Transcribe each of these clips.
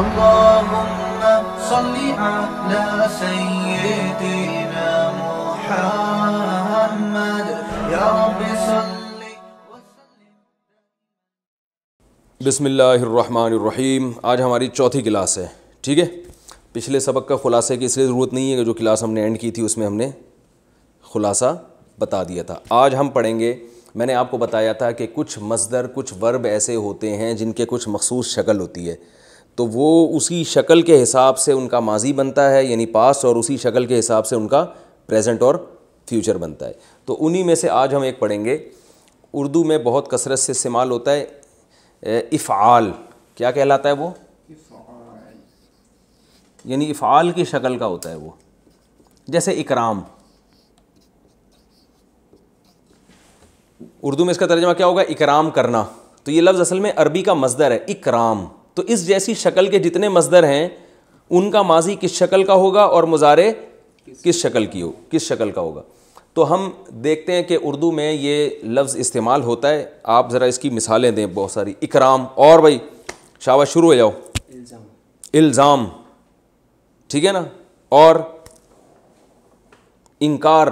اللهم صل على سيدنا محمد يا رب صل आज हमारी चौथी क्लास है ठीक है पिछले सबक का ख़ुलासे की इसलिए ज़रूरत नहीं है कि जो क्लास हमने एंड की थी उसमें हमने ख़ुलासा बता दिया था आज हम पढ़ेंगे मैंने आपको बताया था कि कुछ मजदर कुछ वर्ब ऐसे होते हैं जिनके कुछ मखसूस शक्ल होती है तो वो उसी शक्ल के हिसाब से उनका माजी बनता है यानी पास्ट और उसी शक्ल के हिसाब से उनका प्रेजेंट और फ्यूचर बनता है तो उन्हीं में से आज हम एक पढ़ेंगे उर्दू में बहुत कसरत से इस्तेमाल होता है इफ़ाल क्या कहलाता है वो यानी इफ़ाल की शक्ल का होता है वो जैसे इकराम उर्दू में इसका तर्जमा क्या होगा इकराम करना तो ये लफ्ज़ असल में अरबी का मजदर है इकराम तो इस जैसी शक्ल के जितने मजदर हैं उनका माजी किस शक्ल का होगा और मुजारे किस शक्ल की हो किस शक्ल का होगा तो हम देखते हैं कि उर्दू में ये लफ्ज़ इस्तेमाल होता है आप ज़रा इसकी मिसालें दें बहुत सारी इकराम और भाई शाबाश शुरू हो जाओ इल्ज़ाम ठीक है ना और इनकार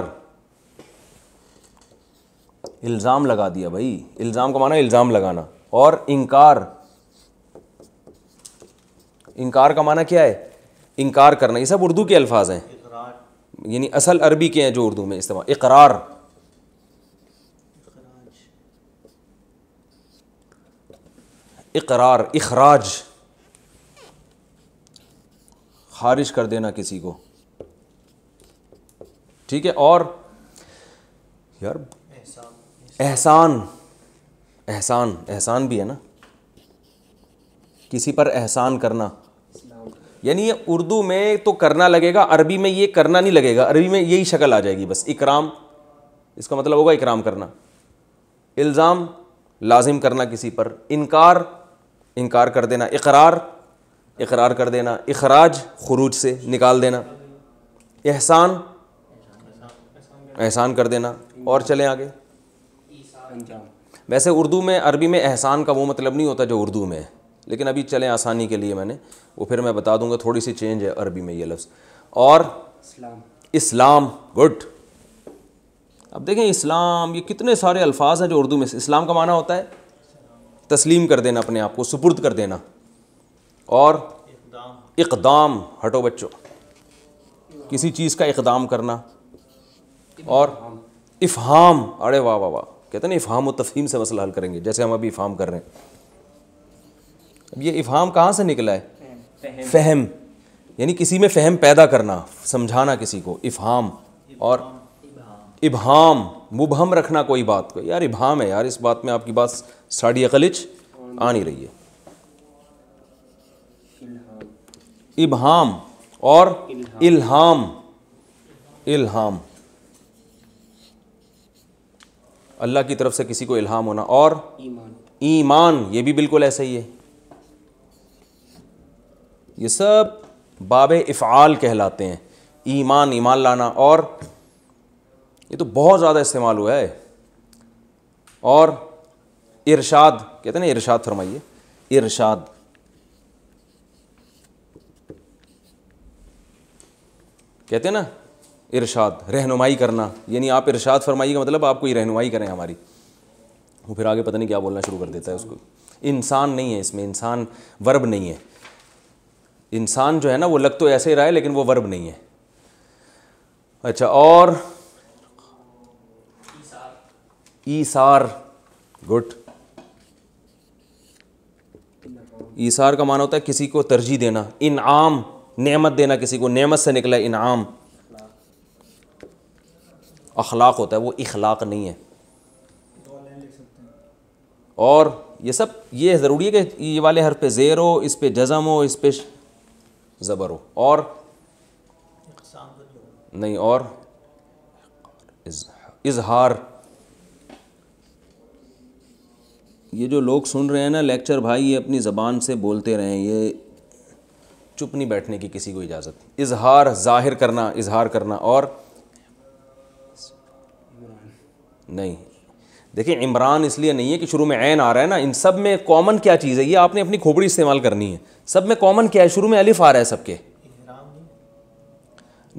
इल्ज़ाम लगा दिया भाई इल्ज़ाम का माना इल्ज़ाम लगाना और इनकार इनकार का माना क्या है इनकार करना ये सब उर्दू के अल्फाज हैं यानी असल अरबी के हैं जो उर्दू में इस्तेमाल इकरार इकरार इखराज खारिज कर देना किसी को ठीक है और यार एहसान एहसान एहसान भी है ना किसी पर एहसान करना यानी ये उर्दू में तो करना लगेगा अरबी में ये करना नहीं लगेगा अरबी में यही शक्ल आ जाएगी बस इकराम इसका मतलब होगा इकराम करना इल्ज़ाम लाजिम करना किसी पर इनकार इनकार कर देना इकरार इकरार कर देना इखराज खरूज से निकाल देना एहसान एहसान कर देना और चलें आगे वैसे उर्दू में अरबी में एहसान का वो मतलब नहीं होता जो उर्दू में है लेकिन अभी चलें आसानी के लिए मैंने वो फिर मैं बता दूंगा थोड़ी सी चेंज है अरबी में ये लफ्ज़ और इस्लाम गुड अब देखें इस्लाम ये कितने सारे अल्फाज हैं जो उर्दू में इस्लाम का माना होता है तस्लीम कर देना अपने आप को सुपुर्द कर देना और इकदाम हटो बच्चो किसी चीज़ का इकदाम करना और इफ़ाम अरे वाह वाह वाह कहते हैं ना इफ़ाम व तफहीम से मसला हल करेंगे जैसे हम अभी इफ़ाम कर रहे हैं अब ये इफ़ाम कहाँ से निकला है फहम, यानी किसी में फहम पैदा करना समझाना किसी को इफ़ाम और इबहाम मुबहम रखना कोई बात को यार इबहाम है यार इस बात में आपकी बात साड़ी अकलिच आ नहीं रही है इबहम और इल्हाम इल्हाम अल्लाह की तरफ से किसी को इल्हाम होना और ईमान ईमान ये भी बिल्कुल ऐसा ही है ये सब बाब इफ़ाल कहलाते हैं ईमान ईमान लाना और ये तो बहुत ज़्यादा इस्तेमाल हुआ है और इरशाद कहते हैं ना इरशाद फरमाइए इरशाद कहते हैं ना इरशाद रहनुमाई करना यानी आप इरशाद फरमाइए का मतलब आपको ये रहनुमाई करें हमारी वो फिर आगे पता नहीं क्या बोलना शुरू कर देता है उसको इंसान नहीं है इसमें इंसान वर्ब नहीं है इंसान जो है ना वो लग तो ऐसे ही रहा है लेकिन वो वर्ब नहीं है अच्छा और ईसार गुड ईसार का माना होता है किसी को तरजीह देना इन आम नमत देना किसी को नमत से निकला इन आम अखलाक होता है वो इखलाक नहीं है और ये सब ये ज़रूरी है कि ये वाले हर पे ज़ेर हो इस पे जज़म हो इस पे ज़बर हो और नहीं और इजहार ये जो लोग सुन रहे हैं ना लेक्चर भाई ये अपनी ज़बान से बोलते रहें ये चुप नहीं बैठने की किसी को इजाज़त इजहार जाहिर करना इजहार करना और नहीं देखिए इमरान इसलिए नहीं है कि शुरू में ऐन आ रहा है ना इन सब में कॉमन क्या चीज़ है ये आपने अपनी खोपड़ी इस्तेमाल करनी है सब में कॉमन क्या है शुरू में अलिफ आ रहा है सबके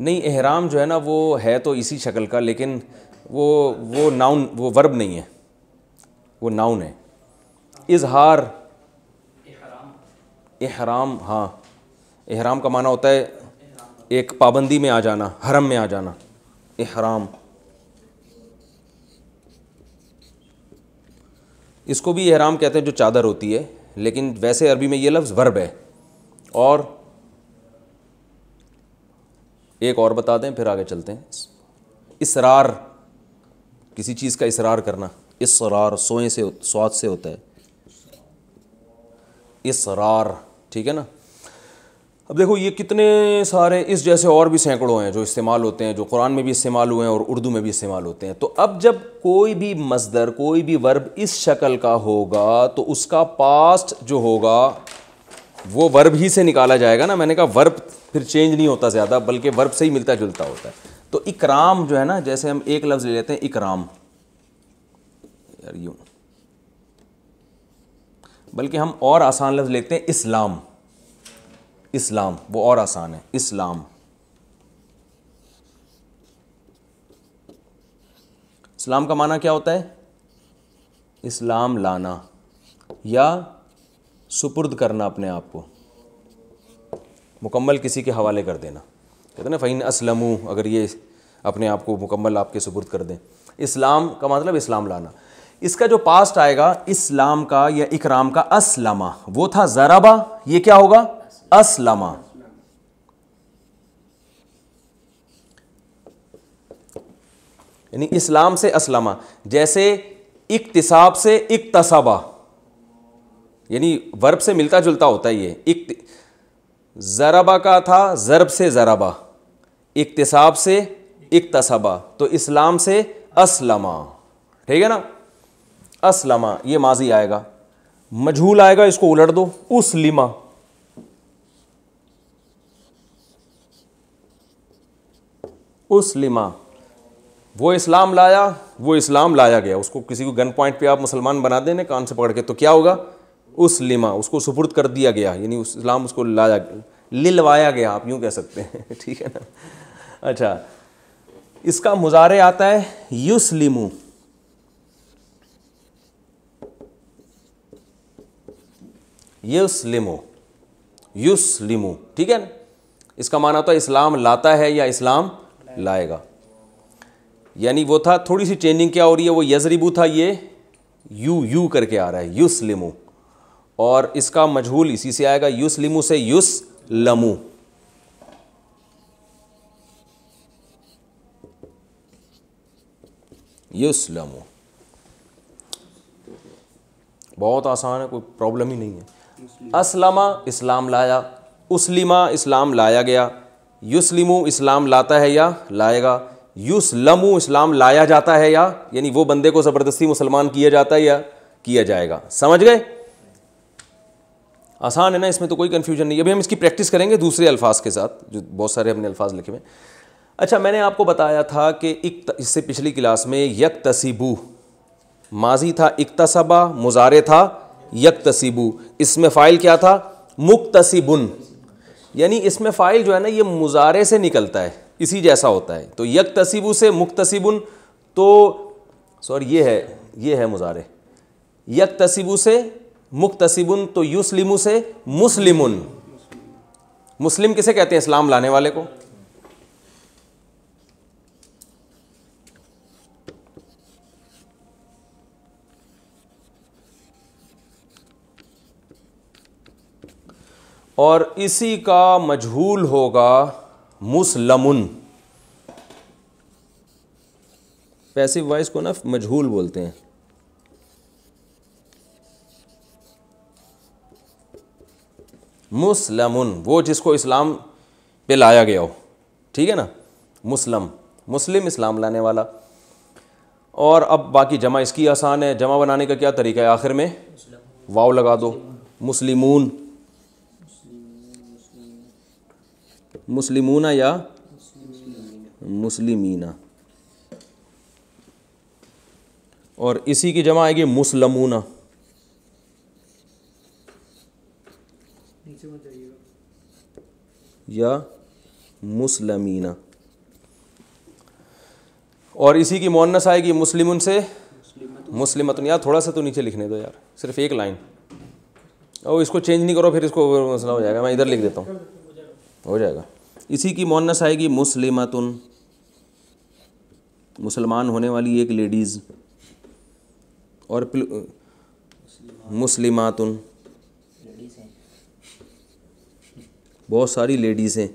नहीं एहराम जो है ना वो है तो इसी शक्ल का लेकिन वो वो नाउन वो वर्ब नहीं है वो नाउन है इजहार एहराम हाँ एहराम का माना होता है एक पाबंदी में आ जाना हरम में आ जाना एहराम इसको भी एहराम कहते हैं जो चादर होती है लेकिन वैसे अरबी में ये लफ्ज़ वर्ब है और एक और बता दें फिर आगे चलते हैं इसरार किसी चीज़ का इसरार करना इसरार सोए से स्वाद से होता है इसरार ठीक है ना अब देखो ये कितने सारे इस जैसे और भी सैकड़ों हैं जो इस्तेमाल होते हैं जो कुरान में भी इस्तेमाल हुए हैं और उर्दू में भी इस्तेमाल होते हैं तो अब जब कोई भी मजदर कोई भी वर्ब इस शक्ल का होगा तो उसका पास्ट जो होगा वो वर्ब ही से निकाला जाएगा ना मैंने कहा वर्ब फिर चेंज नहीं होता ज़्यादा बल्कि वर्ब से ही मिलता जुलता होता है तो इकराम जो है ना जैसे हम एक लफ्ज़ ले लेते हैं इकराम यार यूँ बल्कि हम और आसान लफ्ज़ लेते हैं इस्लाम इस्लाम वो और आसान है इस्लाम इस्लाम का माना क्या होता है इस्लाम लाना या सुपुर्द करना अपने आप को मुकम्मल किसी के हवाले कर देना कहते ना फ़ैन असलमू अगर ये अपने आप को मुकम्मल आपके सुपुर्द कर दें इस्लाम का मतलब इस्लाम लाना इसका जो पास्ट आएगा इस्लाम का या इकराम का असलमा वो था ज़राबा ये क्या होगा असलमा यानी इस्लाम से असलमा जैसे इकतसाब से इकतसबा यानी वर्ब से मिलता जुलता होता ही है इक जराबा का था जरब से जराबा इकतसाब से इकतसबा तो इस्लाम से असलमा ठीक है ना असलमा ये माजी आएगा मजहूल आएगा इसको उलट दो उसलिमा उसलिमा वो इस्लाम लाया वो इस्लाम लाया गया उसको किसी को गन पॉइंट पे आप मुसलमान बना देने कान से पकड़ के तो क्या होगा उस लिमा उसको सुपुर्द कर दिया गया यानी उस इस्लाम उसको लाया लिलवाया गया आप यूँ कह सकते हैं ठीक है ना अच्छा इसका मुजारे आता है युसलिमू युसलिमो युसलिमो ठीक है ना इसका माना होता तो है इस्लाम लाता है या इस्लाम लाएगा यानी वो था थोड़ी सी चेंजिंग क्या हो रही है वो यजरीबू था ये यू यू करके आ रहा है युस लिमू और इसका मजहूल इसी से आएगा युस लिमू से युस लमू लमू बहुत आसान है कोई प्रॉब्लम ही नहीं है असलमा इस्लाम लाया उसलिमा इस्लाम लाया गया युसलिमु इस्लाम लाता है या लाएगा युसलमु इस्लाम लाया जाता है या यानी वो बंदे को ज़बरदस्ती मुसलमान किया जाता है या किया जाएगा समझ गए आसान है ना इसमें तो कोई कन्फ्यूजन नहीं अभी हम इसकी प्रैक्टिस करेंगे दूसरे अल्फाज के साथ जो बहुत सारे हमने अल्फाज लिखे हुए अच्छा मैंने आपको बताया था कि एक त, इससे पिछली क्लास में यक तसीबू माजी था इकतसबा मुजारे था यक तसीबू इसमें फ़ाइल क्या था मुक्तसीबुन यानी इसमें फ़ाइल जो है ना ये मुजारे से निकलता है इसी जैसा होता है तो यक तसीबु से मुख्तसिबुन तो सॉरी ये है ये है मुजारे यक तसीबु से मुख्तसिबुन तो युसलिमू से मुस्लिमुन मुस्लिम किसे कहते हैं इस्लाम लाने वाले को और इसी का मजहूल होगा मुसलमुन पैसिव वॉइस को ना मजहूल बोलते हैं मुसलमुन वो जिसको इस्लाम पे लाया गया हो ठीक है ना मुस्लम मुस्लिम इस्लाम लाने वाला और अब बाकी जमा इसकी आसान है जमा बनाने का क्या तरीका है आखिर में वाव लगा दो मुस्लिमून मुस्लिमूना या मुस्लिमीना और इसी की जमा आएगी मुस्लमूना या मुस्लमीना और इसी की मोनस आएगी मुस्लिम उनसे मुस्लिमत यार थोड़ा सा तो नीचे लिखने दो यार सिर्फ एक लाइन और इसको चेंज नहीं करो फिर इसको मसला हो जाएगा मैं इधर लिख देता हूँ हो जाएगा इसी की मोनस आएगी मुस्लिमतुन मुसलमान होने वाली एक लेडीज़ और मुस्लिमातुन बहुत सारी लेडीज़ हैं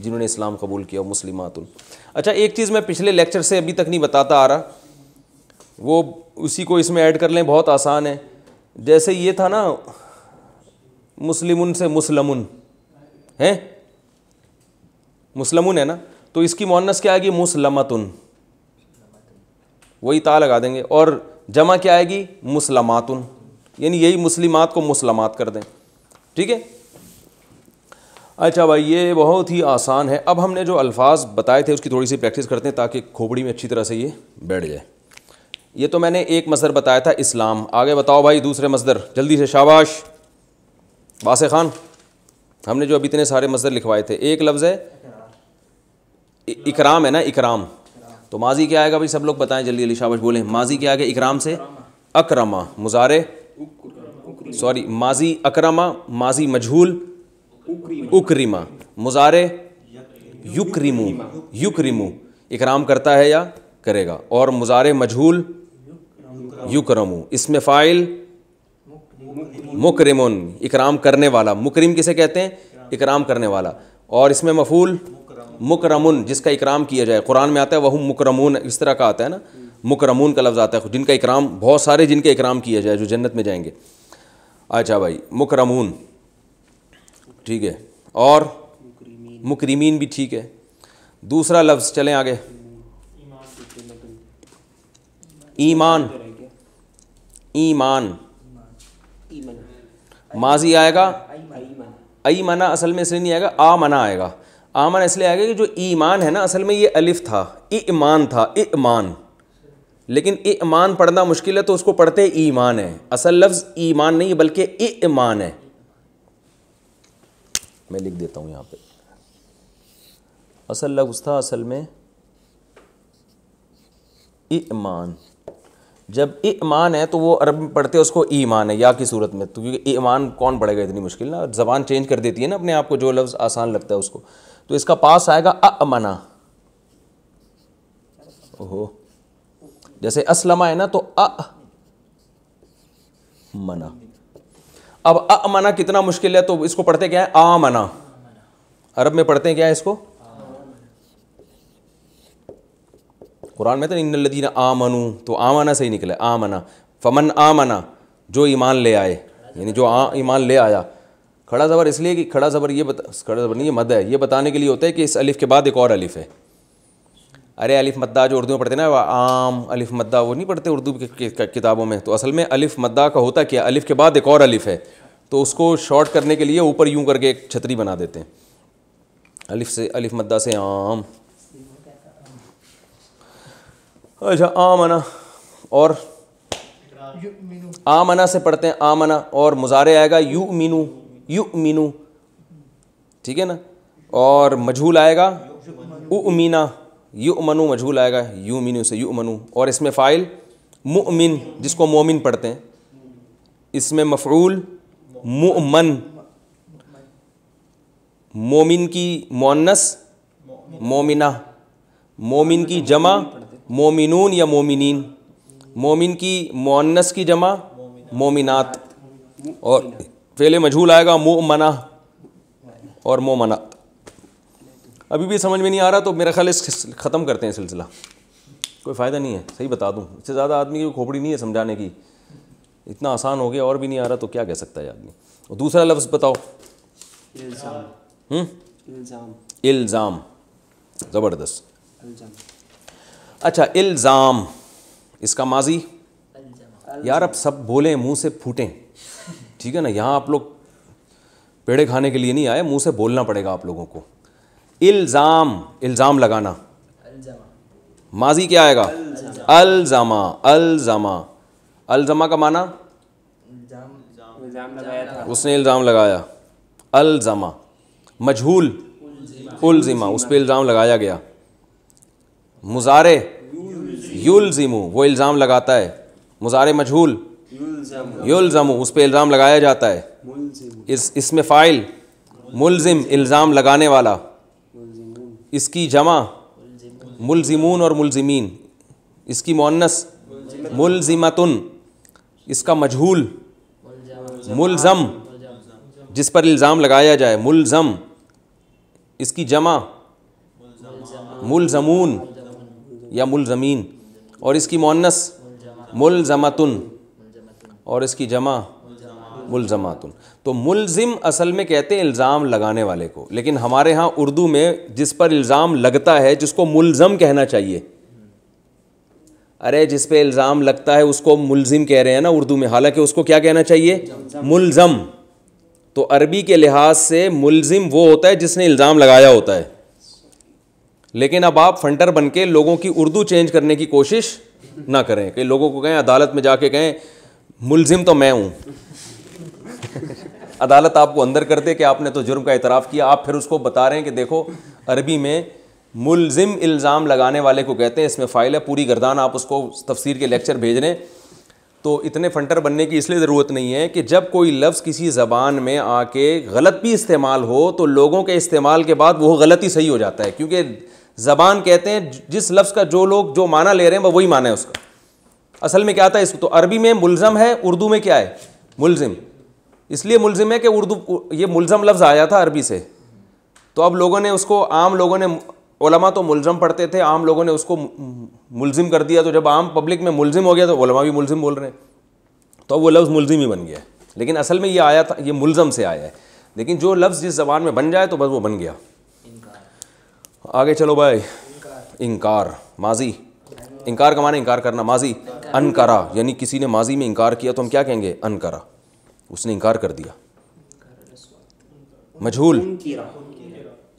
जिन्होंने इस्लाम कबूल किया मुस्लिमातुन अच्छा एक चीज़ मैं पिछले लेक्चर से अभी तक नहीं बताता आ रहा वो उसी को इसमें ऐड कर लें बहुत आसान है जैसे ये था ना मुस्लिमुन से मुसलमुन हैं मुसलम है ना तो इसकी मोहनस क्या आएगी मुसलमतुन वही ता लगा देंगे और जमा क्या आएगी मुसलमातुन यानी यही मुस्लिमात को मुसलमात कर दें ठीक है अच्छा भाई ये बहुत ही आसान है अब हमने जो अल्फाज बताए थे उसकी थोड़ी सी प्रैक्टिस करते हैं ताकि खोपड़ी में अच्छी तरह से ये बैठ जाए ये तो मैंने एक मसदर बताया था इस्लाम आगे बताओ भाई दूसरे मसदर जल्दी से शाबाश बास खान हमने जो अभी इतने सारे मसदर लिखवाए थे एक लफ्ज़ है इकराम है ना इकराम तो माजी क्या आएगा भाई सब लोग बताएं जल्दी अली शाबाश बोले माजी क्या आएगा इकराम से अक्रमा मुजारे सॉरी माजी अक्रमा माजी मजहूल उकरीमा मुजारे युक्रीमू युक्रीमू इकराम करता है या करेगा और मुजारे मजहूल युक्रमू इसमें फ़ाइल मुकरमुन इकराम करने वाला मुकरिम किसे कहते हैं इकराम करने वाला और इसमें मफूल मुकरमुन जिसका इकराम किया जाए कुरान में आता है वह मुकरमून इस तरह का आता है ना मुकरमून का लफ्ज़ आता है जिनका इकराम बहुत सारे जिनके इकराम किया जाए जो जन्नत में जाएंगे अच्छा भाई मुकरमून ठीक है और मुकरीमीन भी ठीक है दूसरा लफ्ज़ चलें आगे ईमान ईमान माजी आएगा आई मना असल में इसलिए नहीं आएगा आ मना आएगा आमान इसलिए आ गया कि जो ईमान है ना असल में ये अलिफ था ईमान था ईमान लेकिन ईमान पढ़ना मुश्किल है तो उसको पढ़ते ईमान है असल लफ्ज़ ईमान नहीं बल्कि ईमान है मैं लिख देता हूं यहां पे असल लफ्ज़ था असल में ईमान जब ईमान है तो वो अरब में पढ़ते उसको ईमान है या की सूरत में तो क्योंकि ईमान कौन पढ़ेगा इतनी मुश्किल ना ज़बान चेंज कर देती है ना अपने आप को जो लफ्ज़ आसान लगता है उसको तो इसका पास आएगा अमना ओहो जैसे असलमा है ना तो अ मना अब अमना कितना मुश्किल है तो इसको पढ़ते क्या है आ मना अरब में पढ़ते हैं क्या है इसको कुरान में तो आ आमनु तो आमना से ही निकले आमना फमन आमना जो ईमान ले आए यानी जो ईमान ले आया खड़ा ज़बर इसलिए कि खड़ा ज़बर ये बता खड़ा ज़बर नहीं ये मद है ये बताने के लिए होता है कि इस अलिफ के बाद एक और अलिफ है अरे अलिफ मद्दा जो उर्दू में पढ़ते ना वह आम अलिफ मद्दा वो नहीं पढ़ते उर्दू की किताबों में तो असल में अलिफ मद्दा का होता क्या अलिफ के बाद एक और अलिफ है तो उसको शॉर्ट करने के लिए ऊपर यूं करके एक छतरी बना देते हैं अलिफ से अलिफ मद्दा से आम अच्छा आमना और आमना से पढ़ते हैं आमना और मुजारे आएगा यू मीनू यु ठीक है ना और मझूल आएगा उमीना यु मनु मजहूल आएगा यू मीनू से यु मनु और इसमें फ़ाइल मुमिन जिसको मोमिन पढ़ते हैं इसमें मफरूल मुमन मोमिन की मोनस मोमिना मोमिन की जमा मोमिनून या मोमिन मोमिन की मोनस की जमा मोमिनात और फेले मजहूल आएगा मो मना और मो मना अभी भी समझ में नहीं आ रहा तो मेरा ख्याल ख़त्म करते हैं सिलसिला कोई फ़ायदा नहीं है सही बता दूँ इससे ज़्यादा आदमी की खोपड़ी नहीं है समझाने की इतना आसान हो गया और भी नहीं आ रहा तो क्या कह सकता है आदमी और दूसरा लफ्ज़ बताओ इल्ज़ाम हम्म? ज़बरदस्त अच्छा इल्ज़ाम इसका माजी यार अब सब बोलें मुंह से फूटें ठीक है ना यहाँ आप लोग पेड़े खाने के लिए नहीं आए मुंह से बोलना पड़ेगा आप लोगों को इल्ज़ाम इल्ज़ाम लगाना माजी क्या आएगा अलजमा अलजमा अलजमा का माना उसने इल्ज़ाम लगाया अलजमा मजहूल उल्जिमा उस पर इल्ज़ाम लगाया गया मुजारे युलजिमू वो इल्ज़ाम लगाता है मुजारे मजहूल युलजम उस पर इल्ज़ाम लगाया जाता है इस इसमें फ़ाइल मुलजिम इल्ज़ाम लगाने वाला इसकी जमा मुलजिमून और मुलजिमीन इसकी मोनस मुलजिमतन इसका मजहूल मुलज़म जिस पर इल्ज़ाम लगाया जाए मुलज़म इसकी जमा मुलजमून या मुलजमीन और इसकी मोनस मुलजमतन और इसकी जमा मुलजमातुन तो मुलजिम असल में कहते हैं इल्ज़ाम लगाने वाले को लेकिन हमारे यहाँ उर्दू में जिस पर इल्ज़ाम लगता है जिसको मुलजम कहना चाहिए अरे जिस पे इल्ज़ाम लगता है उसको मुलजिम कह रहे हैं ना उर्दू में हालांकि उसको क्या कहना चाहिए मुलजम तो अरबी के लिहाज से मुलजिम वो होता है जिसने इल्ज़ाम लगाया होता है लेकिन अब आप फंटर बन के लोगों की उर्दू चेंज करने की कोशिश ना करें कई लोगों को कहें अदालत में जाके कहें मुलजिम तो मैं हूँ अदालत आपको अंदर कर दे कि आपने तो जुर्म का इतराफ़ किया आप फिर उसको बता रहे हैं कि देखो अरबी में मुलजिम इल्ज़ाम लगाने वाले को कहते हैं इसमें फ़ाइल है पूरी गर्दान आप उसको तफसीर के लेक्चर भेज रहे हैं तो इतने फंटर बनने की इसलिए ज़रूरत नहीं है कि जब कोई लफ्ज़ किसी ज़बान में आके गलत भी इस्तेमाल हो तो लोगों के इस्तेमाल के बाद वो गलत ही सही हो जाता है क्योंकि ज़बान कहते हैं जिस लफ्ज़ का जो लोग जो माना ले रहे हैं वह वही माना है उसका असल में क्या आता है इसको तो अरबी में मुलजम है उर्दू में क्या है मुलजिम इसलिए मुलजिम है कि उर्दू ये मुलजम लफ्ज़ आया था अरबी से तो अब लोगों ने उसको आम लोगों ने ओलमा तो मुलजम पढ़ते थे आम लोगों ने उसको मुलजिम कर दिया तो जब आम पब्लिक में मुलजिम हो गया तो ओलमा भी मुलजिम बोल रहे हैं तो अब वो लफ्ज़ मुलजिम ही बन गया लेकिन असल में ये आया था ये मुलजम से आया है लेकिन जो लफ्ज़ जिस जबान में बन जाए तो बस वो बन गया आगे चलो भाई इंकार माजी इंकार का माना इंकार करना माजी अनकरा यानी किसी ने माजी में इनकार किया तो हम क्या कहेंगे अनकरा उसने इनकार कर दिया मजहूल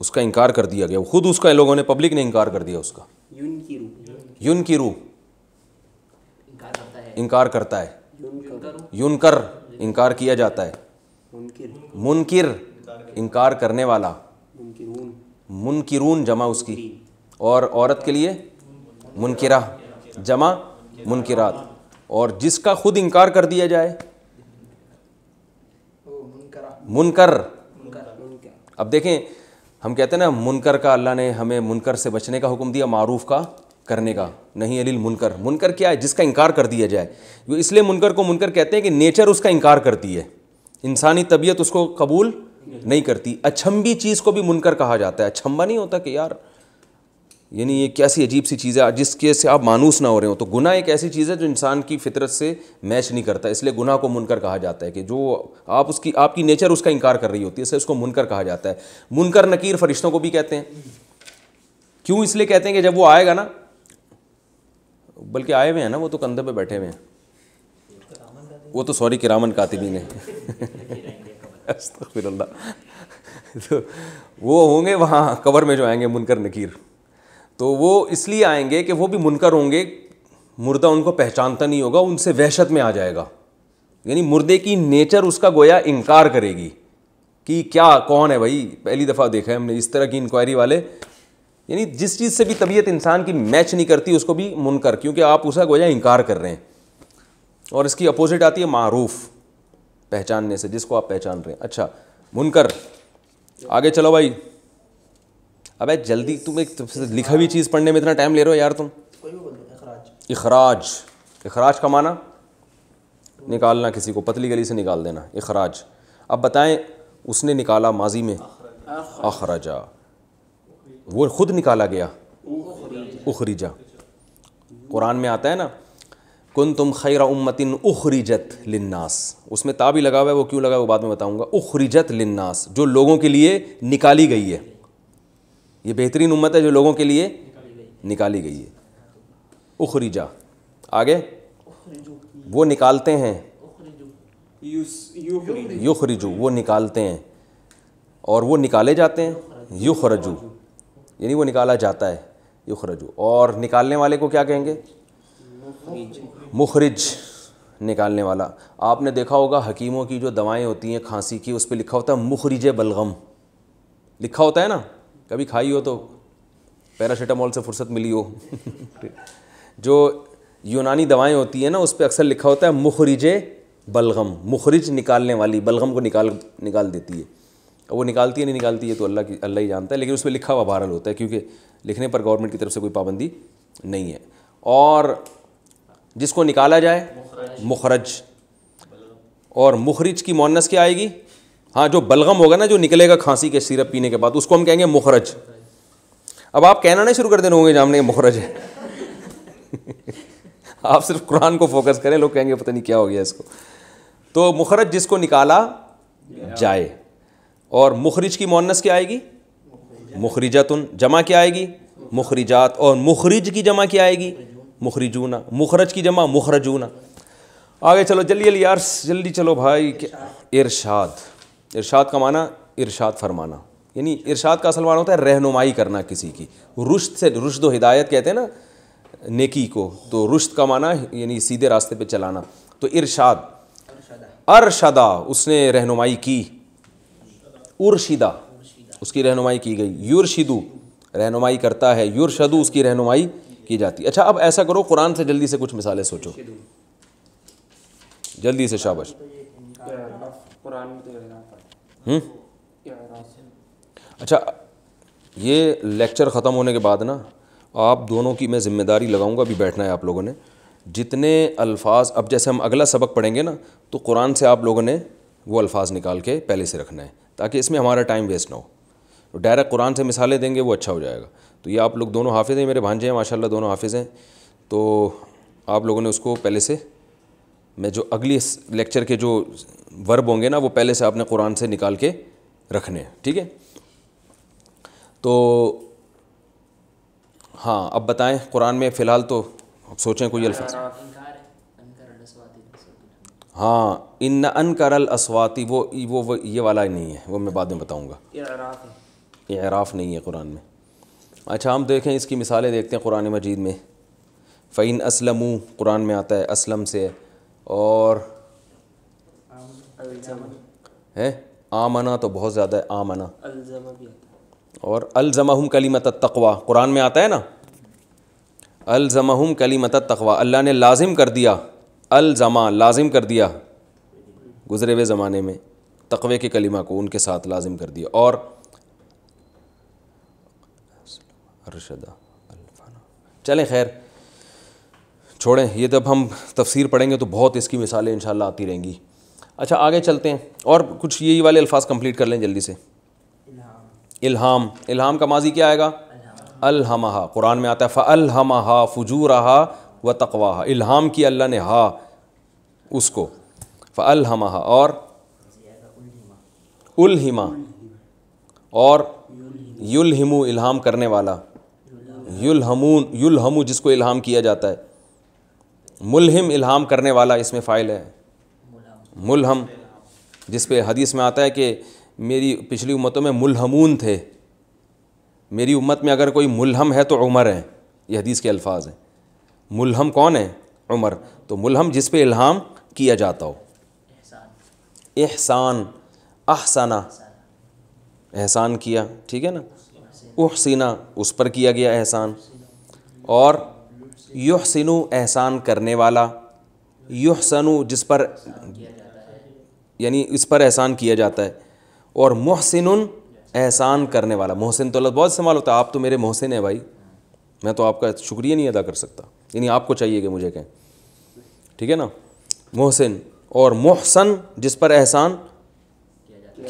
उसका इनकार कर दिया गया खुद उसका लोगों ने पब्लिक ने इनकार कर दिया उसका यून की रू इनकार करता है यून कर इनकार किया जाता है मुनकिर इनकार करने वाला मुनकिरून जमा उसकी और औरत के लिए मुनकिरा जमा मुनकरात और जिसका खुद इनकार कर दिया जाए मुनकर अब देखें हम कहते हैं ना मुनकर का अल्लाह ने हमें मुनकर से बचने का हुक्म दिया मारूफ का करने का नहीं अलिल मुनकर मुनकर क्या है जिसका इनकार कर दिया जाए वो इसलिए मुनकर को मुनकर कहते हैं कि नेचर उसका इनकार करती है इंसानी तबीयत उसको कबूल नहीं करती अछम्बी चीज़ को भी मुनकर कहा जाता है अछम्बा नहीं होता कि यार यानी ये कैसी अजीब सी चीज़ है जिसके से आप मानूस ना हो रहे हो तो गुना एक ऐसी चीज़ है जो इंसान की फितरत से मैच नहीं करता इसलिए गुना को मुनकर कहा जाता है कि जो आप उसकी आपकी नेचर उसका इनकार कर रही होती है इसलिए उसको मुनकर कहा जाता है मुनकर नकीर फरिश्तों को भी कहते हैं क्यों इसलिए कहते हैं कि जब वो आएगा ना बल्कि आए हुए हैं ना वो तो कंधे पर बैठे हुए हैं वो तो सॉरी किरामन कातिबी ने तो वो होंगे वहाँ कवर में जो आएंगे मुनकर नकीर तो वो इसलिए आएंगे कि वो भी मुनकर होंगे मुर्दा उनको पहचानता नहीं होगा उनसे वहशत में आ जाएगा यानी मुर्दे की नेचर उसका गोया इनकार करेगी कि क्या कौन है भाई पहली दफ़ा देखा है हमने इस तरह की इंक्वायरी वाले यानी जिस चीज़ से भी तबीयत इंसान की मैच नहीं करती उसको भी मुनकर क्योंकि आप उसका गोया इनकार कर रहे हैं और इसकी अपोजिट आती है मारूफ पहचानने से जिसको आप पहचान रहे हैं अच्छा मुनकर आगे चलो भाई अब जल्दी तुम एक लिखा हुई चीज़ पढ़ने में इतना टाइम ले रहे हो यार तुम अखराज अखराज का माना निकालना किसी को पतली गली से निकाल देना अखराज अब बताएं उसने निकाला माजी में अखराजा वो खुद निकाला गया उखरीजा कुरान में आता है ना कुन तुम खैर उम्मतिन उखरीजत लिन्नास उसमें ताबी लगा हुआ है वो क्यों लगा वो बाद में बताऊँगा उखरीजत लिन्नास जो लोगों के लिए निकाली गई है ये बेहतरीन उम्मत है जो लोगों के लिए निकाली गई है उखरीजा आगे वो निकालते हैं युखरिजू वो निकालते हैं और वो निकाले जाते हैं युखरजू यानी वो निकाला जाता है युखरजू और निकालने वाले को क्या कहेंगे मुखरिज निकालने वाला आपने देखा होगा हकीमों की जो दवाएं होती हैं खांसी की उस पर लिखा होता है मुखरिज बलगम लिखा होता है ना कभी खाई हो तो पैरासीटामोल से फुर्सत मिली हो जो यूनानी दवाएं होती हैं ना उस पर अक्सर लिखा होता है मुखरिज बलगम मुखरिज निकालने वाली बलगम को निकाल निकाल देती है अब वो निकालती है नहीं निकालती है तो अल्लाह की अल्लाह ही जानता है लेकिन उस पर लिखा हुआ वायरल होता है क्योंकि लिखने पर गवर्नमेंट की तरफ से कोई पाबंदी नहीं है और जिसको निकाला जाए मुखरज और मुखरिज की मोनस क्या आएगी हाँ जो बलगम होगा ना जो निकलेगा खांसी के सिरप पीने के बाद उसको हम कहेंगे मुखरज अब आप कहना नहीं शुरू कर देने होंगे जामने मुखरज है आप सिर्फ कुरान को फोकस करें लोग कहेंगे पता नहीं क्या हो गया इसको तो मुखरज जिसको निकाला जाए और मुखरिज की मोनस क्या आएगी मुखरिजतन जमा क्या आएगी मुखरिजात और मुखरिज की जमा क्या आएगी मुखरिजूना मुखरज की जमा मुखरजूना आगे चलो जल्दी जल्दी यार जल्दी चलो भाई इरशाद इरशाद का माना इरशाद फरमाना यानी इरशाद का असल माना होता है रहनुमाई करना किसी की रुश्त से रुश्द हिदायत कहते हैं ना नेकी को तो रुश्त का माना यानी सीधे रास्ते पर चलाना तो इरशाद अरशदा उसने रहनुमाई की उर्शिदा उसकी रहनुमाई की गई युरशिदू रहनुमाई करता है युरशदू उसकी रहनुमाई की जाती है अच्छा अब ऐसा करो कुरान से जल्दी से कुछ मिसालें सोचो जल्दी से शाबाश हम्म? अच्छा ये लेक्चर ख़त्म होने के बाद ना आप दोनों की मैं ज़िम्मेदारी लगाऊंगा अभी बैठना है आप लोगों ने जितने अल्फाज अब जैसे हम अगला सबक पढ़ेंगे ना तो कुरान से आप लोगों ने वो अल्फाज निकाल के पहले से रखना है ताकि इसमें हमारा टाइम वेस्ट ना हो तो डायरेक्ट कुरान से मिसालें देंगे वो अच्छा हो जाएगा तो ये आप लोग दोनों हाफिज़ हैं मेरे भांजे हैं माशाल्लाह दोनों हाफिज़ हैं तो आप लोगों ने उसको पहले से मैं जो अगली लेक्चर के जो वर्ब होंगे ना वो पहले से आपने कुरान से निकाल के रखने हैं ठीक है तो हाँ अब बताएं कुरान में फ़िलहाल तो अब सोचें कोई अल्फाज हाँ इन अन करल असवाती वो वो, वो ये वाला ही नहीं है वो मैं बाद में बताऊँगा एराफ़ नहीं है कुरान में अच्छा हम देखें इसकी मिसालें देखते हैं कुरान मजीद में फ़ैन असलमू कुरान में आता है असलम से है और है आमना तो बहुत ज़्यादा है आमना और अलजमाहम कलीमत तकवा कुरान में आता है ना अलजमाहम कलीमत तकवा अल्लाह ने लाजिम कर दिया अलजमा लाजिम कर दिया गुज़रे हुए ज़माने में तकवे के कलीमा को उनके साथ लाजिम कर दिया और अरशदा चलें खैर छोड़ें ये जब हम तफसीर पढ़ेंगे तो बहुत इसकी मिसालें इन आती रहेंगी अच्छा आगे चलते हैं और कुछ यही वाले अल्फाज कम्प्लीट कर लें जल्दी से इल्हाम इल्हाम का माजी क्या आएगा अलहमहा कुरान में आता है हा फ़लहमहा हा व तकवाहा इल्हाम की अल्लाह ने हा उसको हा और उल्हिमा और युलहिमु इल्हाम करने वाला युलहमून युलहमु जिसको इल्हाम किया जाता है मुलहिम इल्हाम करने वाला इसमें फ़ाइल है मुलहम जिस पर हदीस में आता है कि मेरी पिछली उम्मतों में मुलहमून थे मेरी उम्मत में अगर कोई मुलहम है तो उमर है यह हदीस के अल्फाज हैं मुलहम कौन है उमर तो मुलहम जिस पर इल्हाम किया जाता हो एहसान अहसाना एहसान किया ठीक है ना उहसीना उस पर किया गया एहसान और युहसिनु एहसान करने वाला युहसनु जिस पर यानी इस पर एहसान किया जाता है और मोहसिन एहसान करने वाला मोहसिन तो बहुत इस्तेमाल होता है आप तो मेरे मोहसिन है भाई मैं तो आपका शुक्रिया नहीं अदा कर सकता यानी आपको चाहिए कि मुझे कहें ठीक है ना मोहसिन और मोहसन जिस पर एहसान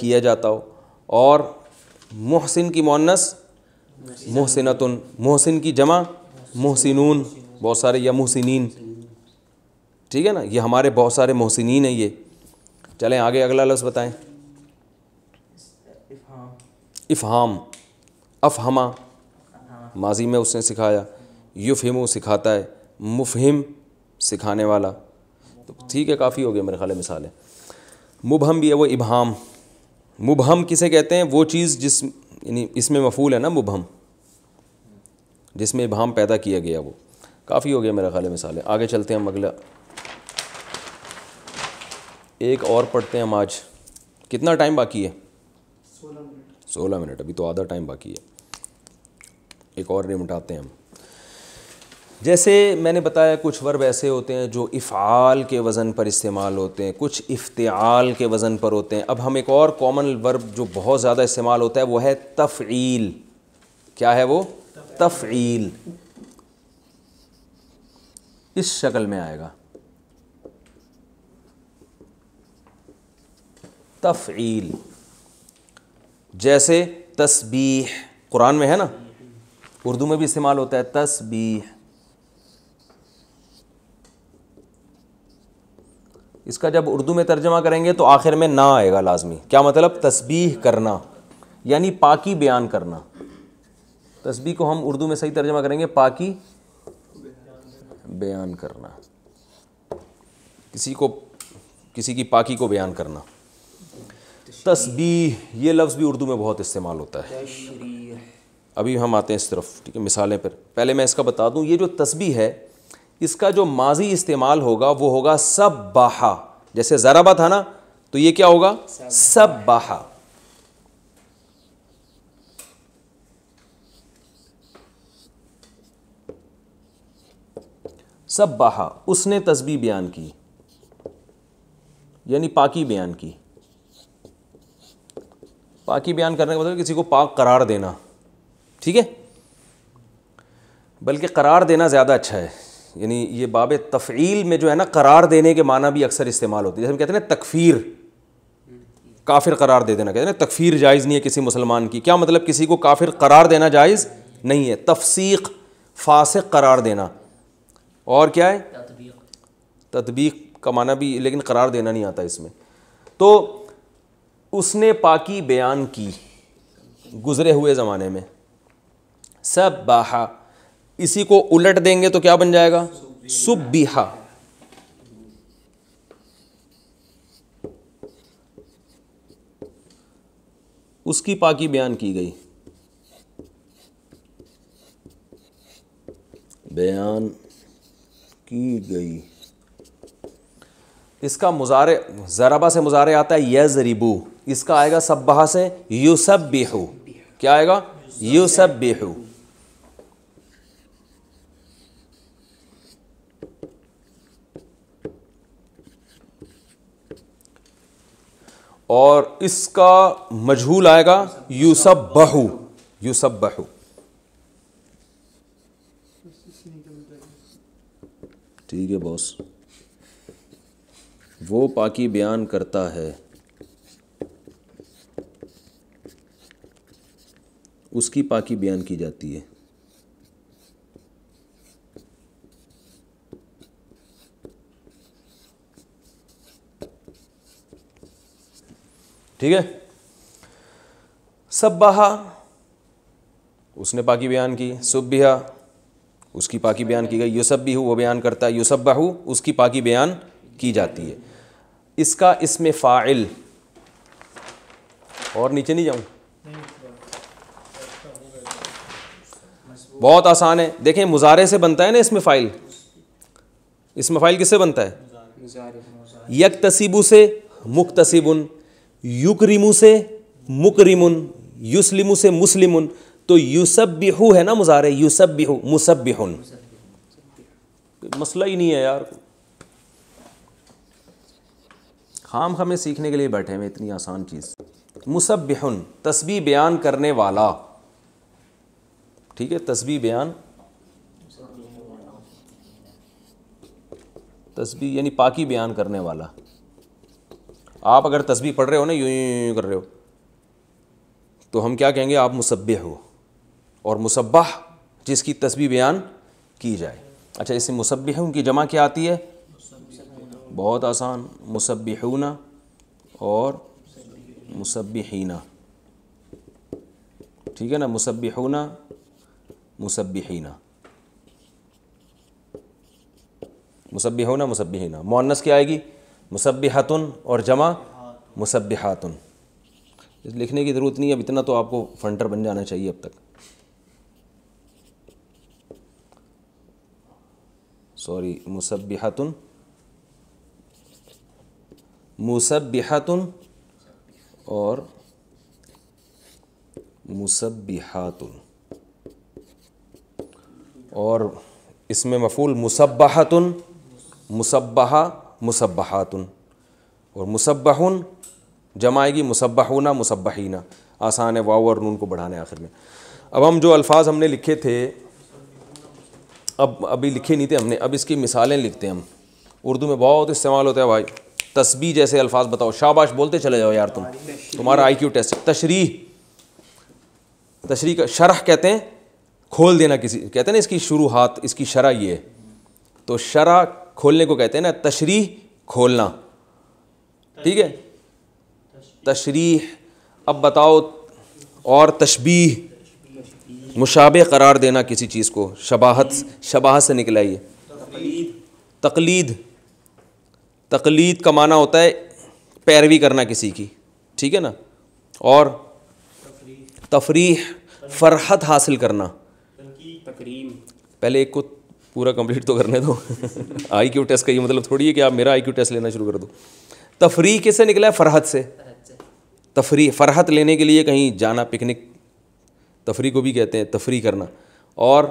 किया जाता हो और मोहसिन की मोनस मोहसिनतन मोहसिन की जमा मोहसिनून बहुत सारे या मोहसिन ठीक है ना ये हमारे बहुत सारे मोहसिन हैं ये चलें आगे अगला लफ्ज़ बताएं इफ़ाम अफहमा माजी में उसने सिखाया युफिमु सिखाता है मुफहिम सिखाने वाला तो ठीक है काफ़ी हो गया मेरे ख्याल है मुबहम भी है वो इबहम मुबहम किसे कहते हैं वो चीज़ जिस यानी इसमें मफूल है ना मुबहम जिसमें इबहम पैदा किया गया वो काफ़ी हो गया मेरा ख्याल मिसालें आगे चलते हैं हम अगला एक और पढ़ते हैं हम आज कितना टाइम बाकी है सोलह मिनट अभी तो आधा टाइम बाकी है एक और निमटाते हैं हम जैसे मैंने बताया कुछ वर्ब ऐसे होते हैं जो इफ़ाल के वज़न पर इस्तेमाल होते हैं कुछ इफ्ताल के वज़न पर होते हैं अब हम एक और कॉमन वर्ब जो बहुत ज़्यादा इस्तेमाल होता है वो है तफ़ील क्या है वो तफ़ील इस शक्ल में आएगा तफ़ील जैसे तस्बीह कुरान में है ना उर्दू में भी इस्तेमाल होता है तस्बीह इसका जब उर्दू में तर्जमा करेंगे तो आखिर में ना आएगा लाजमी क्या मतलब तस्बीह करना यानी पाकी बयान करना तस्बीह को हम उर्दू में सही तर्जमा करेंगे पाकी बयान करना किसी को किसी की पाकी को बयान करना तस्बी ये लफ्ज़ भी उर्दू में बहुत इस्तेमाल होता है अभी हम आते हैं इस तरफ ठीक है मिसालें पर पहले मैं इसका बता दूं ये जो तस्बी है इसका जो माजी इस्तेमाल होगा वो होगा सब बाहा जैसे ज़राबा था ना तो ये क्या होगा सब बाहा सब बहा उसने तस्बी बयान की यानी पाकी बयान की पाकी बयान करने का मतलब किसी को पाक करार देना ठीक है बल्कि करार देना ज़्यादा अच्छा है यानी ये बाब तफ़ील में जो है ना करार देने के माना भी अक्सर इस्तेमाल होती है जैसे हम कहते हैं ना तकफ़ीर काफिर करार दे देना कहते हैं तकफ़ीर जायज़ नहीं है किसी मुसलमान की क्या मतलब किसी को काफिर करार देना जायज़ नहीं है तफसीक फासिक करार देना और क्या है तदबीक का माना भी लेकिन करार देना नहीं आता इसमें तो उसने पाकि बयान की गुज़रे हुए ज़माने में सब बाहा इसी को उलट देंगे तो क्या बन जाएगा सुबिहा उसकी पाकी बयान की गई बयान की गई इसका मुजारे ज़राबा से मुजारे आता है यजरिबू इसका आएगा बहा से यूसब बेहू क्या आएगा यूसब बेहू और इसका मजहूल आएगा यूसब बहू यूसब बहू ठीक है बॉस वो पाकी बयान करता है उसकी पाकी बयान की जाती है ठीक है सब बहा उसने पाकी बयान की सुबिया उसकी पाकि बयान की गई यूसब भी हो वो बयान करता है यूसब बाहू उसकी पाकि बयान की जाती है इसका इसमें फ़ाइल और नीचे नहीं जाऊँ बहुत आसान है देखें मुजारे से बनता है ना इसमें फ़ाइल इसमें फ़ाइल किससे बनता है यक तसीबू से मुख तसीबुन रिमु से मुकरिमुन युसलिमू से मुस्लिमुन तो यूसब बिहू है ना मुजारे यूसब बिहू मुसब बिहुन मसला ही नहीं है यार खाम हमें सीखने के लिए बैठे हैं इतनी आसान चीज़ मुसब बिहुन तस्बी बयान करने वाला ठीक है तस्बी बयान तस्बी यानी पाकी बयान करने वाला आप अगर तस्बी पढ़ रहे हो ना यूं यूं, यूं कर रहे हो तो हम क्या कहेंगे आप मुसब्बे हो और मुसब्बह जिसकी तस्वीर बयान की जाए अच्छा इससे मुसबिह उनकी जमा क्या आती है बहुत आसान मुसबिहूना और मुसबिहीना ठीक है ना मुसबिहूना मुसबिहीना मुसबिहूना मुसबिहीना मुन्नस क्या आएगी मुसबिहातुन और जमा मुसबिहातुन लिखने की ज़रूरत नहीं है अब इतना तो आपको फंटर बन जाना चाहिए अब तक सॉरी मुसबिहतन मुसबिहतन और मुसबिहातुन और इसमें मफूल मुसब्बाहतुन मुसब्बहा मुसब्बाहातुन और मुसब्बाहुन जमाएगी मुसब्बाहुना मुसब्बाहीना आसान है वाव और नून को बढ़ाने आखिर में अब हम जो अल्फाज हमने लिखे थे अब अभी लिखे नहीं थे हमने अब इसकी मिसालें लिखते हैं हम उर्दू में बहुत इस्तेमाल होता है भाई तस्बी जैसे अल्फाज बताओ शाबाश बोलते चले जाओ यार तुम तुम्हारा आई क्यू टेस्ट तशरी तशरी का शरह कहते हैं खोल देना किसी कहते हैं ना इसकी शुरुआत इसकी शरह ये तो शरह खोलने को कहते हैं ना तशरी खोलना ठीक है तशरी अब बताओ और तशबी मुशाबे करार देना किसी चीज़ को शबाहत शबाह से निकला ये तकलीद तकलीद का माना होता है पैरवी करना किसी की ठीक है ना और तफरी फरहत हासिल करना पहले एक को पूरा कंप्लीट तो करने दो आई क्यू टेस्ट का ये मतलब थोड़ी है कि आप मेरा आई क्यू टेस्ट लेना शुरू कर दो तफरी किससे निकला है फरहत से तफरी फरहत लेने के लिए कहीं जाना पिकनिक तफरी को भी कहते हैं तफरी करना और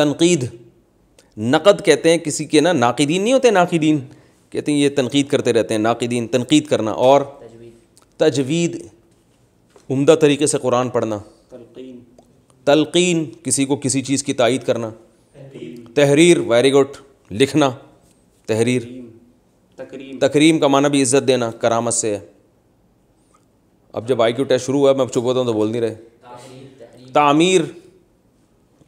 तनकीद नक़द कहते हैं किसी के ना नाकदीन नहीं होते नाकदीन कहते हैं ये तनकीद करते रहते हैं नाकदीन तनकीद करना और तजवीद उमदा तरीके से कुरान पढ़ना तलकिन किसी को किसी चीज़ की तइद करना तहरीर वेरी गुड लिखना तहरीर तकरीम तकरीम का माना भी इज़्ज़त देना करामत से है अब जब आई क्यू टेस्ट शुरू हुआ मैं चुप होता हूँ तो बोल नहीं रहे तामीर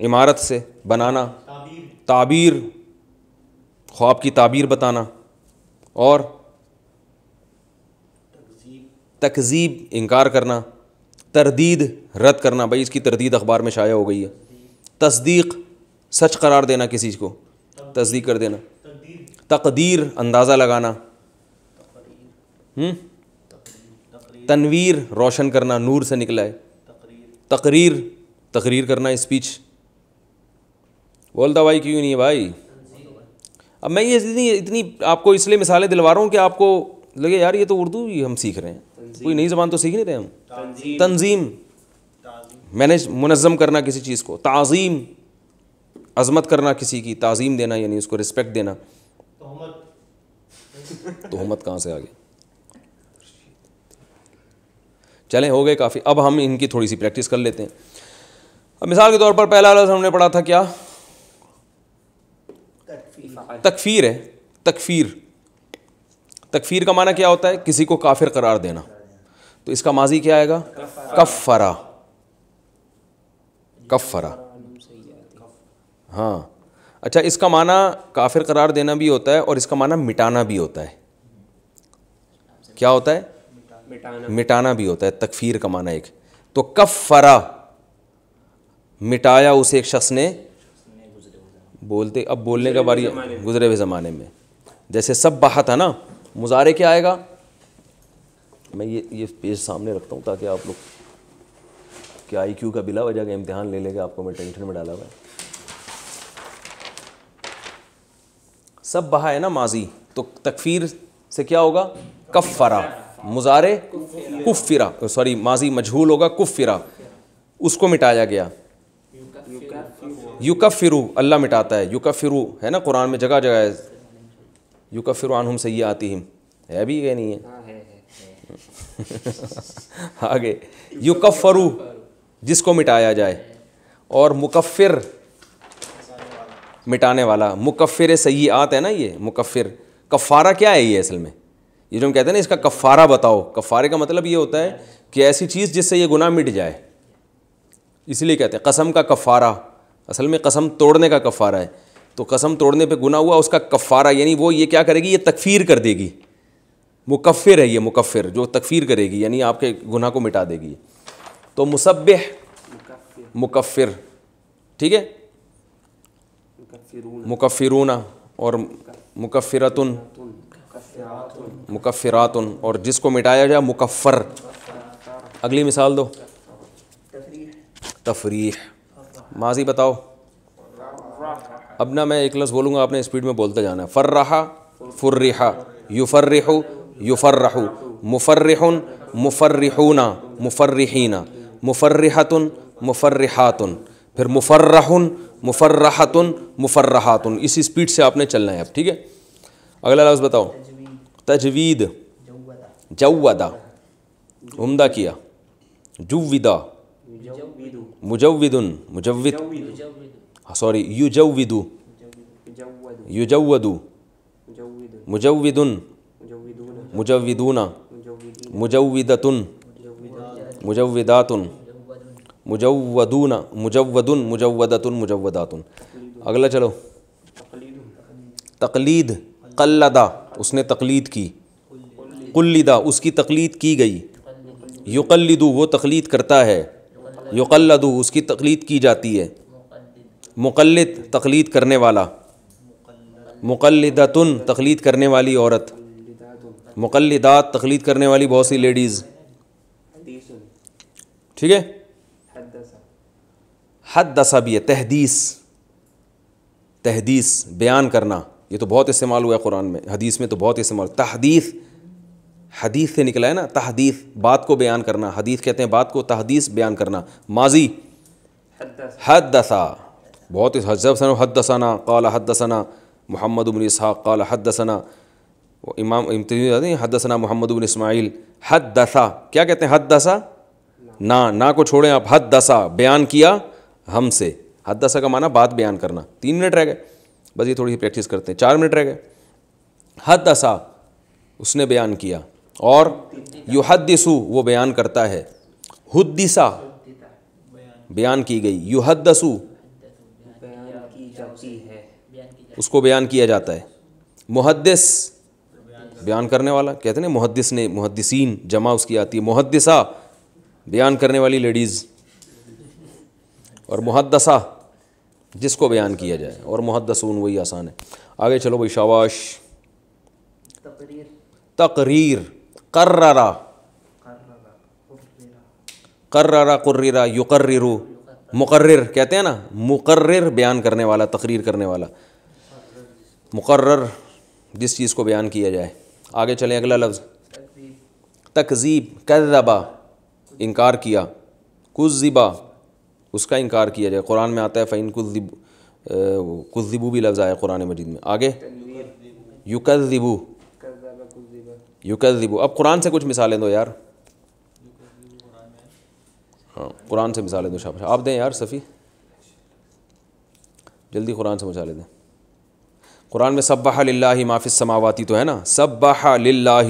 इमारत से बनाना ताबीर ख्वाब की ताबीर बताना और तकजीब इनकार करना तरदीद रद्द करना भाई इसकी तरदीद अखबार में शाया हो गई है तस्दीक सच करार देना किसी को तस्दीक कर देना तकदीर अंदाज़ा लगाना हम्म तनवीर रोशन करना नूर से निकला है तकरीर तकरीर करना स्पीच बोलता भाई क्यों नहीं है भाई अब मैं ये इतनी इतनी आपको इसलिए मिसालें दिलवा रहा हूँ कि आपको लगे यार ये तो उर्दू ही हम सीख रहे हैं कोई नई ज़बान तो सीख नहीं रहे हम तंजीम मैनेज मुनज़म करना किसी चीज़ को ताज़ीम अजमत करना किसी की ताज़ीम देना यानी उसको रिस्पेक्ट देना तोहमत कहाँ से आ गई चलें हो गए काफ़ी अब हम इनकी थोड़ी सी प्रैक्टिस कर लेते हैं अब मिसाल के तौर पर पहला लफ्ज़ हमने पढ़ा था क्या तकफीर है तकफीर तकफीर का माना क्या होता है किसी को काफिर करार देना तो इसका माजी क्या आएगा कफ़रा कफ़रा हाँ अच्छा इसका माना काफिर करार देना भी होता है और इसका माना मिटाना भी होता है क्या होता है मिटाना मिटाना भी होता है तकफीर का माना एक तो फरा मिटाया उसे एक शख्स ने बोलते अब बोलने का बारी गुजरे हुए ज़माने में जैसे सब बाहा था ना मुजारे क्या आएगा मैं ये ये पेज सामने रखता हूँ ताकि आप लोग क्या आई क्यू का बिला वजह का इम्तहान ले लेगा आपको मैं टेंशन में डाला हुआ है सब बहा है ना माजी तो तकफीर से क्या होगा कफ फरा मुजारे कुफ़िरा सॉरी माजी मजहूल होगा कुफ कुफ़िरा उसको मिटाया गया युका फिरू अल्लाह मिटाता है युका फिरू है ना कुरान में जगह जगह है युका फिर हम सही आती हिम है भी है नहीं है हाँ, आगे युकफ़रू जिसको मिटाया जाए और मुकफ़िर मिटाने वाला मुकफ़िर सही आते हैं ना ये मुकफ़िर कफ़ारा क्या है ये असल में ये जो हम कहते हैं ना इसका कफ़ारा बताओ कफ़ारे का मतलब ये होता है कि ऐसी चीज़ जिससे ये गुनाह मिट जाए इसलिए कहते हैं कसम का कफ़ारा असल में कसम तोड़ने का कफ़ारा है तो कसम तोड़ने पे गुना हुआ उसका कफ़ारा यानी वो ये क्या करेगी ये तकफ़ीर कर देगी मुकफ़िर है ये मुकफ़िर जो तकफ़ीर करेगी यानी आपके गुनाह को मिटा देगी तो मुसब मुकफ़िर ठीक है मुकफ़िरूना और मुकफ़िरतन मुकफ़रात और जिसको मिटाया जाए मुकफ़र अगली मिसाल दो तफरी माजी बताओ अब ना मैं एक लफ्ज़ बोलूँगा आपने स्पीड में बोलते जाना है फ़र्रहा फ़ुर्रिहा युफर्रिहु युफर्रहु मुफर्रिहुन मुफर्रिहूना मुफर्रिहीना मुफर्रिहतुन मुफर्रिहातुन फिर मुफर्रहुन मुफर्रहतुन मुफर्रहातुन इसी स्पीड से आपने चलना है अब ठीक है अगला लफ्ज़ बताओ तजवीद जवदा उमदा किया जुविदा मुजविदन मुजविद सॉरी युजविदु युजवदु मुजविदुन मुजविदूना मुजविदतुन मुजविदातुन मुजवदूना मुजवदुन मुजवदतुन मुजवदातुन अगला चलो तकलीद कल्लदा उसने तकलीद की कुल्लिदा उसकी तकलीद की गई युकल्लिदु वो तकलीद करता है युकल्लदु उसकी तकलीद की जाती है मुकलद तकलीद करने वाला मुकलदतन तकलीद करने वाली औरत मुकलदात तकलीद करने वाली बहुत सी लेडीज़ ठीक है हद दसा भी है तहदीस तहदीस बयान करना ये तो बहुत इस्तेमाल हुआ है कुरान में हदीस में तो बहुत इस्तेमाल तहदीस हदीस से निकला है ना तहदीस बात को बयान करना हदीस कहते हैं बात को तहदीस बयान करना माजी हद दसा बहुत हज़ब सन हद दसना कल हद दसना मोहम्मद उबन इसहाक कल हद दसाना इमाम इम्तजाते तो हद दसना मोहम्मद उबन इसमाइल हद दसा क्या कहते हैं हद दसा ना ना को छोड़ें आप हद दसा बयान किया हमसे हद दसा का माना बात बयान करना तीन मिनट रह गए बस ये थोड़ी सी प्रैक्टिस करते हैं चार मिनट रह गए हद असा उसने बयान किया और युहदसु वो बयान करता है हुद्दिसा बयान की गई युहदसु उसको बयान किया जाता है मुहदस बयान करने वाला कहते हैं मुहदस ने मुहदसिन जमा उसकी आती है मुहदसा बयान करने वाली लेडीज़ और मुहदसा जिसको बयान किया जाए और मुहदसून वही आसान है आगे चलो भाई शाबाश तकरीर तकरीर कर्रा कर्रा कुर्रा युकर्रू मुकर्र कहते हैं ना मुकर्र बयान करने वाला तकरीर करने वाला मुकर्र जिस चीज़ को बयान किया जाए आगे चलें अगला लफ्ज़ तकजीब कर्रबा इनकार किया कुजिबा उसका इनकार किया जाए कुरान में आता है फ़ैन कुब कुबू भी लफ्ज़ आया कुरान मजीद में आगे युकबू युकबू अब कुरान से कुछ मिसालें दो यार हाँ कुरान से मिसालें दो शाबाश आप दें यार सफ़ी जल्दी कुरान से मिसालें दें कुरान में सब लाला माफिस समावाती तो है ना सब्बा लाला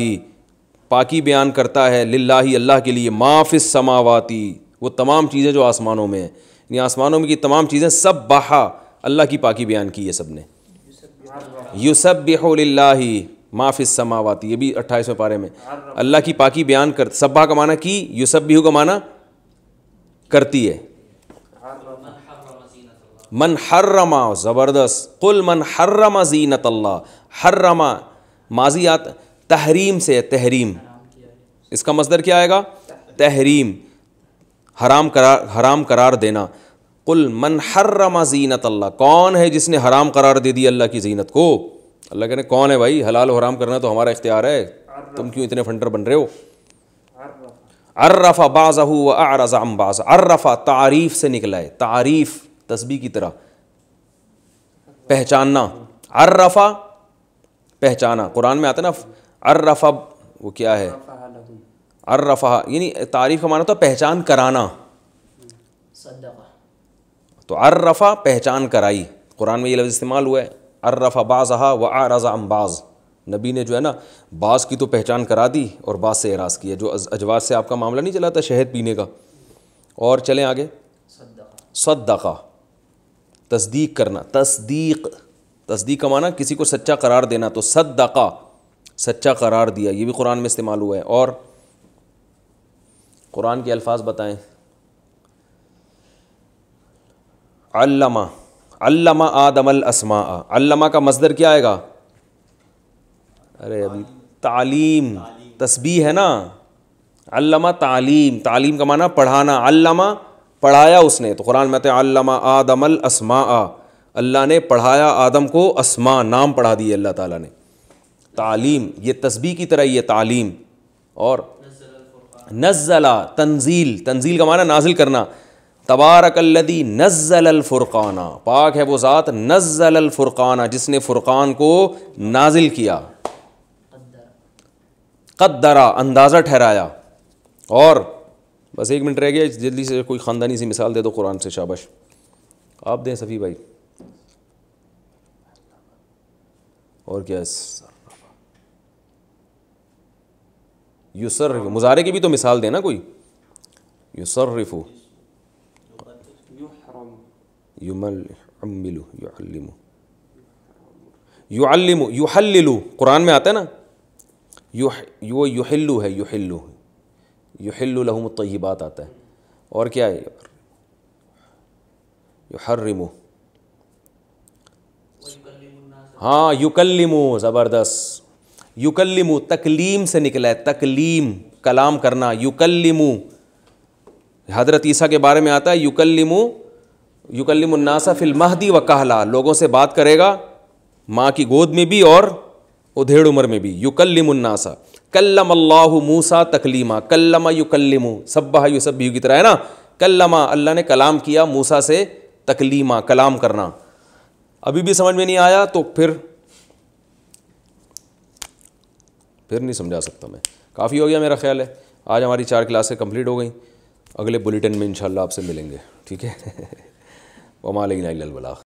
पाकी बयान करता है लाही अल्लाह के लिए माफिस समावाती वो तमाम चीज़ें जो आसमानों में हैं यानी आसमानों में की तमाम चीज़ें सब बहा अल्लाह की पाकि बयान की है सब ने यूसब बेहोल्ला माफिस समावाती ये भी अट्ठाईसवें पारे में अल्लाह की पाकि बयान कर सब्बा का माना की यूसब बिहू का माना करती है मन हर रमा ज़बरदस्त कुल मन हर्रमा जीनत अल्लाह हर्रमा माजी आत तहरीम से तहरीम इसका मसदर क्या आएगा तहरीम हराम करार हराम करार देना कुल मन हर्रमा जीनत अल्लाह कौन है जिसने हराम करार दे दी अल्लाह की जीनत को अल्लाह कहने कौन है भाई हलाल हराम करना तो हमारा इख्तियार है तुम क्यों इतने फंटर बन रहे हो अर्रफ़ा बाज़ाहू व आरज़ाम बाज़ अर्रफ़ा तारीफ़ से निकला है तारीफ़ तस्बी की तरह पहचानना अर्रफ़ा पहचाना कुरान में आता है ना अर्रफ़ा वो क्या है अर्रफ़ा यानी तारीफ़ का माना तो पहचान कराना तो अर्रफ़ा पहचान कराई कुरान में ये लफ्ज़ इस्तेमाल हुआ है अर्रफ़ा बाज़हा व आरज़ा अम्बाज़ नबी ने जो है ना बास की तो पहचान करा दी और बास से एराज किया जो अजवाज से आपका मामला नहीं चला था शहद पीने का और चलें आगे सद्दका तस्दीक करना तस्दीक तस्दीक का माना किसी को सच्चा करार देना तो सद्दका सच्चा करार दिया ये भी कुरान में इस्तेमाल हुआ है और कुरान के अल्फाज बताएं अल्लामा अल्लामा आदमल असमा अल्लामा का मजदर क्या आएगा अरे अभी तालीम तस्बी है ना अल्लामा तालीम तालीम का माना पढ़ाना अल्लामा पढ़ाया उसने तो कुरान में अल्लामा आदमल असमा अल्लाह ने पढ़ाया आदम को असमा नाम पढ़ा दिए अल्लाह ताला ने तालीम ये तस्बी की तरह ये तालीम और नज़ला तंजील तंजील का माना नाजिल करना तबारकल्लदी नज़लफ़ुरक़ाना पाक है वो ज़ात नज़लफ़ुरक़ाना जिसने फ़ुरक़ान को नाजिल किया कद्दरा अंदाज़ा ठहराया और बस एक मिनट रह गया जल्दी से कोई ख़ानदानी सी मिसाल दे दो कुरान से शाबश आप दें सफ़ी भाई और क्या युसरफ मुजारे की भी तो मिसाल देना कोई युसरफु युमलु युअल्लिमु युअल्लिमु युहल्लिलु कुरान में आता है ना यु यो युहिल्लु है युहिल्लु युहिल्लु लहुम तय्यबात आता है और क्या है युहर्रिमु हाँ युकल्लिमु ज़बरदस्त युकल्लिमु तकलीम से निकला है तकलीम कलाम करना युकल्लिमु हज़रत ईसा के बारे में आता है युकल्लिमु नासा फिल महदी व कहला लोगों से बात करेगा माँ की गोद में भी और उधेड़ उम्र में भी युकल्लिमुन्नासा कल्लम अल्लाह मूसा तकलीमा कल्लमा युकल्लिमु सब्बा भी की तरह है ना कल्लमा अल्लाह ने कलाम किया मूसा से तकलीमा कलाम करना अभी भी समझ में नहीं आया तो फिर फिर नहीं समझा सकता मैं काफ़ी हो गया मेरा ख्याल है आज हमारी चार क्लासें कंप्लीट हो गई अगले बुलेटिन में इनशाला आपसे मिलेंगे ठीक है वमाल बलाख